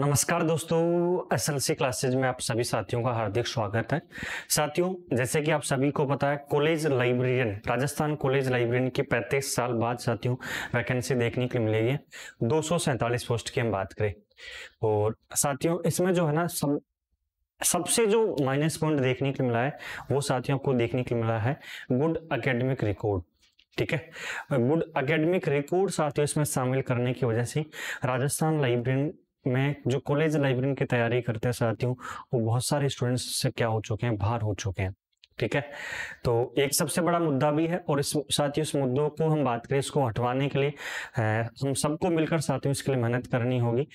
नमस्कार दोस्तों SLC classes में आप सभी साथियों का हार्दिक स्वागत है साथियों जैसे कि आप सभी को पता है college librarian Rajasthan college librarian की पैंतीस साल बाद साथियों वैकेंसी देखने लिए मिलेगी दो पोस्ट की हम बात करें और साथियों इसमें जो है ना सब सबसे जो माइनस पॉइंट देखने को मिला है वो साथियों को देखने को मिला है गुड अकेडमिक रिकॉर्ड ठीक है गुड अकेडमिक रिकॉर्ड साथियों इसमें शामिल करने की वजह से राजस्थान लाइब्रेरियन मैं जो कॉलेज लाइब्रेरी की तैयारी करते हैं साथियों वो बहुत सारे स्टूडेंट्स से क्या हो चुके हैं बाहर हो चुके हैं ठीक है तो एक सबसे बड़ा मुद्दा भी है और इस साथियों इस मुद्दों को हम बात करें इसको हटवाने के लिए हम सबको मिलकर साथियों इसके लिए मेहनत करनी होगी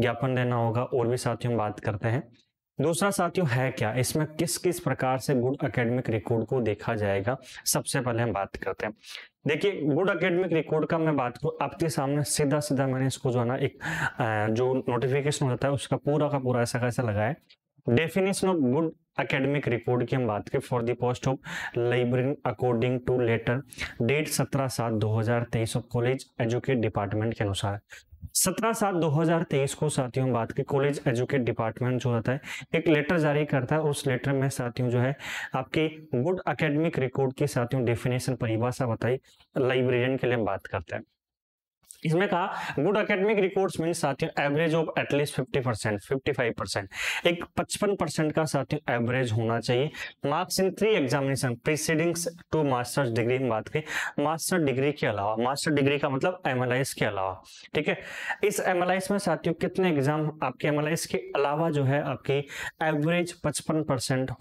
ज्ञापन देना होगा और भी साथियों बात करते हैं दूसरा साथियों है क्या इसमें किस किस प्रकार से गुड एकेडमिक रिकॉर्ड को देखा जाएगा सबसे पहले हम बात करते हैं देखिए गुड अकेडमिक रिकॉर्ड का मैं बात करूँ आपके सामने सीधा सीधा मैंने इसको जो है ना एक जो नोटिफिकेशन होता है उसका पूरा का पूरा ऐसा कैसा लगा है definition of good academic record की हम बात करें for the post of library according to letter date सत्रह सात दो हजार तेईस ऑफ कॉलेज एजुकेट डिपार्टमेंट के अनुसार सत्रह सात 2023 को साथियों बात की कॉलेज एजुकेट डिपार्टमेंट जो होता है एक लेटर जारी करता है उस लेटर में साथियों जो है आपके गुड एकेडमिक रिकॉर्ड के साथियों डेफिनेशन परिभाषा बताई लाइब्रेरियन के लिए बात करते हैं इसमें कहा गुड अकेडमिक रिकॉर्ड्स मीन साथियों average of at least fifty percent fifty percent एक 55 परसेंट का साथियों एवरेज होना चाहिए marks in three examination precedings to masters degree में बात की मास्टर डिग्री के अलावा मास्टर डिग्री का मतलब एम के अलावा ठीक है इस एम में साथियों कितने एग्जाम आपके एम के अलावा जो है आपकी एवरेज पचपन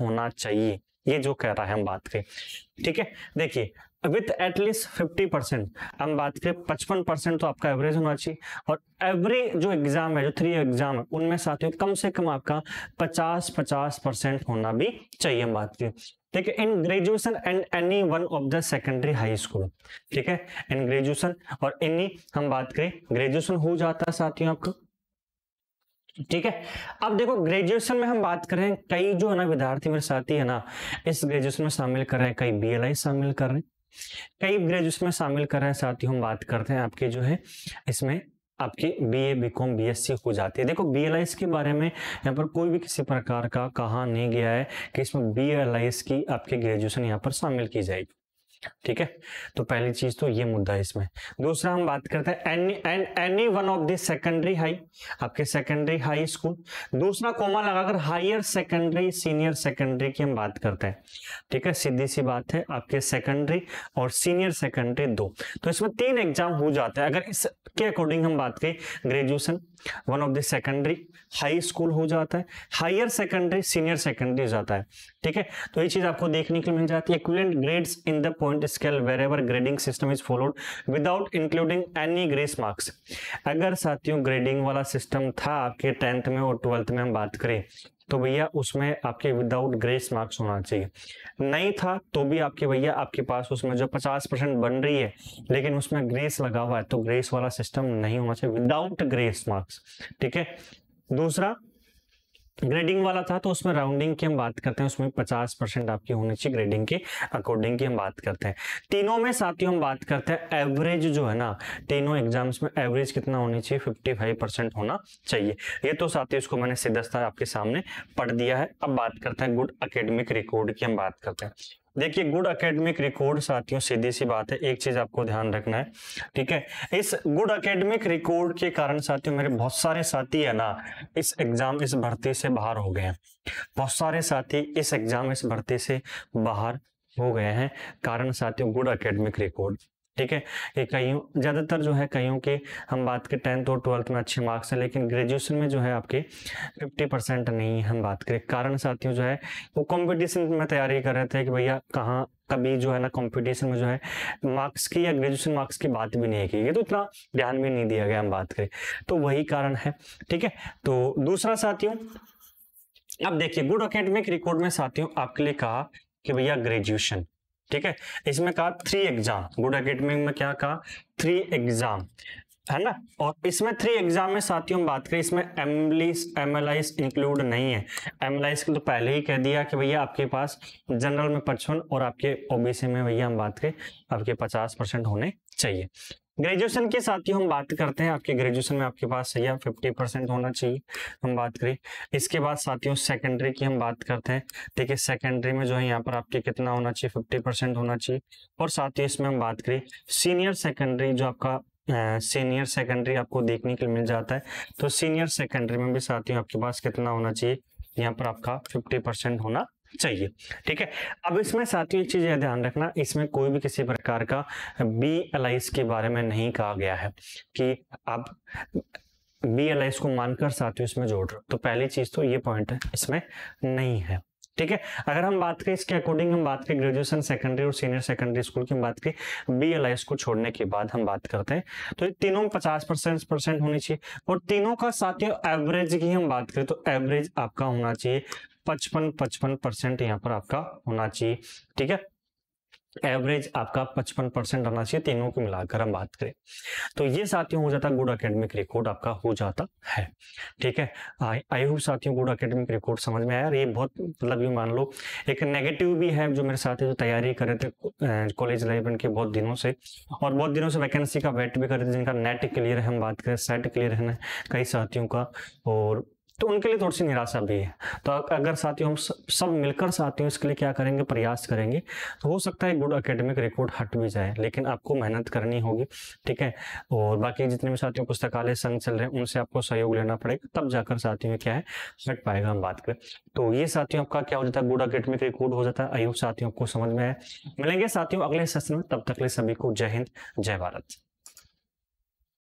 होना चाहिए ये जो कह रहा है हम बात करें ठीक है देखिए विथ एटलीस्ट फिफ्टी परसेंट हम बात करें पचपन परसेंट तो आपका एवरेज होना चाहिए और एवरी जो एग्जाम है जो थ्री एग्जाम है उनमें साथियों कम से कम आपका पचास पचास परसेंट होना भी चाहिए हम बात करें ठीक है in graduation and any one of the secondary high school ठीक है इन ग्रेजुएशन और एनी हम बात करें ग्रेजुएशन हो जाता है साथियों आपका ठीक है अब देखो ग्रेजुएशन में हम बात करें कई जो है ना विद्यार्थी मेरे साथी है ना इस ग्रेजुएशन में शामिल कर रहे हैं कई बी शामिल कर रहे हैं कई ग्रेड उसमें शामिल कर रहे हैं साथ ही हम बात करते हैं आपके जो है इसमें आपके B A B Com B S C हो जाती है देखो बी एल आई एस के बारे में यहाँ पर कोई भी किसी प्रकार का कहा नहीं गया है कि इसमें बी एल आई एस की आपके ग्रेजुएशन यहाँ पर शामिल की जाएगी ठीक है तो पहली चीज तो ये मुद्दा है इसमें दूसरा हम बात करते हैं any any one of this secondary high आपके सेकेंडरी हाई स्कूल दूसरा कोमा लगाकर हायर सेकेंडरी सीनियर सेकेंडरी की हम बात करते हैं ठीक है सीधी सी बात है आपके सेकेंडरी और सीनियर सेकेंडरी दो तो इसमें तीन एग्जाम हो जाते हैं अगर इसके अकॉर्डिंग हम बात करें graduation one of the secondary high school हो जाता है हायर सेकेंडरी सीनियर सेकेंडरी जाता है ठीक है तो ये चीज आपको देखने के लिए मिल जाती है grades in the point point scale wherever grading system is followed without including any grace marks अगर साथियों ग्रेडिंग वाला सिस्टम था आपके टेंथ में और ट्वेल्थ में हम बात करें तो भैया उसमें आपके विदाउट ग्रेस मार्क्स होना चाहिए नहीं था तो भी आपके भैया आपके पास उसमें जो 50 परसेंट बन रही है लेकिन उसमें ग्रेस लगा हुआ है तो ग्रेस वाला सिस्टम नहीं होना चाहिए विदाउट ग्रेस मार्क्स ठीक है दूसरा ग्रेडिंग वाला था तो उसमें राउंडिंग की हम बात करते हैं उसमें 50 परसेंट आपकी होनी चाहिए ग्रेडिंग के अकॉर्डिंग की हम बात करते हैं तीनों में साथियों हम बात करते हैं एवरेज जो है ना तीनों एग्जाम्स में एवरेज कितना होनी चाहिए 55 परसेंट होना चाहिए ये तो ही उसको मैंने सीधा आपके सामने पढ़ दिया है अब बात करते हैं गुड अकेडमिक रिकॉर्ड की हम बात करते हैं देखिए गुड एकेडमिक रिकॉर्ड साथियों सीधी सी बात है एक चीज आपको ध्यान रखना है ठीक है इस गुड एकेडमिक रिकॉर्ड के कारण साथियों मेरे बहुत सारे साथी है ना इस एग्जाम इस भर्ती से बाहर हो गए हैं बहुत सारे साथी इस एग्जाम इस भर्ती से बाहर हो गए हैं कारण साथियों गुड एकेडमिक रिकॉर्ड ठीक है कि कईयों ज़्यादातर जो है कईयों के हम बात करें टेंथ और ट्वेल्थ में अच्छे मार्क्स हैं लेकिन ग्रेजुएशन में जो है आपके फिफ्टी परसेंट नहीं हम बात करें कारण साथियों जो है वो कंपटीशन में तैयारी कर रहे थे कि भैया कहाँ कभी जो है ना कंपटीशन में जो है मार्क्स की या ग्रेजुएशन मार्क्स की बात भी नहीं की गई तो इतना ध्यान भी नहीं दिया गया हम बात करें तो वही कारण है ठीक है तो दूसरा साथियों अब देखिए गुड अकेडमिक रिकॉर्ड में साथियों आपके लिए कहा कि भैया ग्रेजुएशन ठीक है इसमें कहा थ्री एग्जाम गुड अकेडमी में क्या कहा थ्री एग्जाम है ना और इसमें थ्री एग्जाम में साथियों हम बात करें इसमें एमलिस एमएलआईस इंक्लूड नहीं है एमएलआईस को तो पहले ही कह दिया कि भैया आपके पास जनरल में पचपन और आपके ओबीसी में भैया हम बात करें आपके पचास परसेंट होने चाहिए ग्रेजुएशन के साथ ही हम बात करते हैं आपके ग्रेजुएशन में आपके पास सही फिफ्टी परसेंट होना चाहिए हम बात करें इसके बाद साथियों सेकेंडरी की हम बात करते हैं देखिए सेकेंडरी में जो है यहाँ पर आपके कितना होना चाहिए फिफ्टी परसेंट होना चाहिए और साथ ही इसमें हम बात करें सीनियर सेकेंडरी जो आपका सीनियर uh, सेकेंडरी आपको देखने के लिए मिल जाता है तो सीनियर सेकेंडरी में भी साथियों आपके पास कितना होना चाहिए यहाँ पर आपका फिफ्टी होना चाहिए ठीक है अब इसमें साथियों चीज यह ध्यान रखना इसमें कोई भी किसी प्रकार का बी अलाइस के बारे में नहीं कहा गया है कि आप बी अलाइस को मानकर साथियों इसमें जोड़ रहे हो तो पहली चीज तो ये पॉइंट इसमें नहीं है ठीक है अगर हम बात करें इसके अकॉर्डिंग हम बात करें ग्रेजुएशन सेकेंडरी और सीनियर सेकेंडरी स्कूल की बात करें बी एल को छोड़ने के बाद हम बात करते हैं तो तीनों में पचास परसेंट परसेंट होनी चाहिए और तीनों का साथ ही एवरेज की हम बात करें तो एवरेज आपका होना चाहिए पचपन पचपन परसेंट यहाँ पर आपका होना चाहिए ठीक है एवरेज आपका 55 परसेंट रहना चाहिए तीनों को मिलाकर हम बात करें तो ये साथियों हो जाता गुड एकेडमिक रिकॉर्ड आपका हो जाता है ठीक है आई होप साथियों गुड एकेडमिक रिकॉर्ड समझ में आया ये बहुत मतलब भी मान लो एक नेगेटिव भी है जो मेरे साथी जो तैयारी कर रहे थे कॉलेज लाइफ के बहुत दिनों से और बहुत दिनों से वैकेंसी का वेट भी कर रहे थे जिनका नेट क्लियर है हम बात करें सेट क्लियर है कई साथियों का और तो उनके लिए थोड़ी सी निराशा भी है तो अगर साथियों हम सब मिलकर साथियों इसके लिए क्या करेंगे प्रयास करेंगे तो हो सकता है गुड एकेडमिक रिकॉर्ड हट भी जाए लेकिन आपको मेहनत करनी होगी ठीक है और बाकी जितने भी साथियों पुस्तकालय संघ चल रहे हैं उनसे आपको सहयोग लेना पड़ेगा तब जाकर साथियों क्या है हट पाएगा हम बात करें तो ये साथियों आपका क्या हो जाता है गुड अकेडमिक रिकॉर्ड हो जाता है आयोग साथियों को समझ में आए मिलेंगे साथियों अगले सेशन में तब तक ले सभी को जय हिंद जय भारत